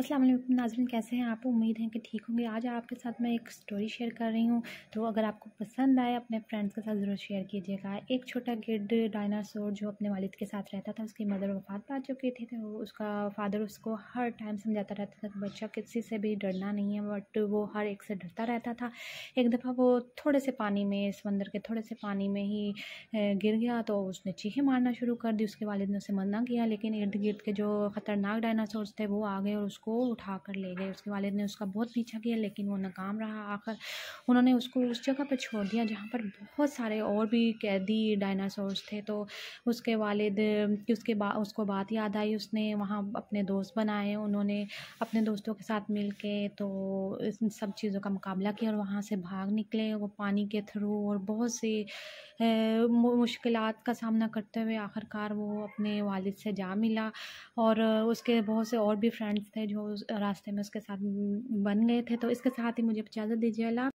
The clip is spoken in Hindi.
अस्सलाम वालेकुम नाजरीन कैसे हैं आप उम्मीद है कि ठीक होंगे आज आपके साथ मैं एक स्टोरी शेयर कर रही हूँ तो अगर आपको पसंद आए अपने फ्रेंड्स के साथ ज़रूर शेयर कीजिएगा एक छोटा गिड डायनासोर जो अपने वालिद के साथ रहता था उसकी मदर वफात पा चुकी थी तो उसका फादर उसको हर टाइम समझाता रहता था कि बच्चा किसी से भी डरना नहीं है बट वो हर एक से डरता रहता था एक दफ़ा वो थोड़े से पानी में समंदर के थोड़े से पानी में ही गिर गया तो उसने चीहे मारना शुरू कर दी उसके वालिद ने उसे मना किया लेकिन इर्द गिर्द के जो ख़तरनाक डायनासोर थे वो आ गए और उसको उसको उठा कर ले गए उसके वालिद ने उसका बहुत पीछा किया लेकिन वो नाकाम रहा आखिर उन्होंने उसको उस जगह पर छोड़ दिया जहाँ पर बहुत सारे और भी कैदी डायनासोर्स थे तो उसके वालिद उसके बा उसको बात याद आई उसने वहाँ अपने दोस्त बनाए उन्होंने अपने दोस्तों के साथ मिल के तो इन सब चीज़ों का मुकाबला किया और वहाँ से भाग निकले वो पानी के थ्रू और बहुत से मुश्किल का सामना करते हुए आखिरकार वो अपने वालिद से जा मिला और उसके बहुत से और भी फ्रेंड्स थे जो रास्ते में उसके साथ बन गए थे तो इसके साथ ही मुझे इजाज़त दीजिए अला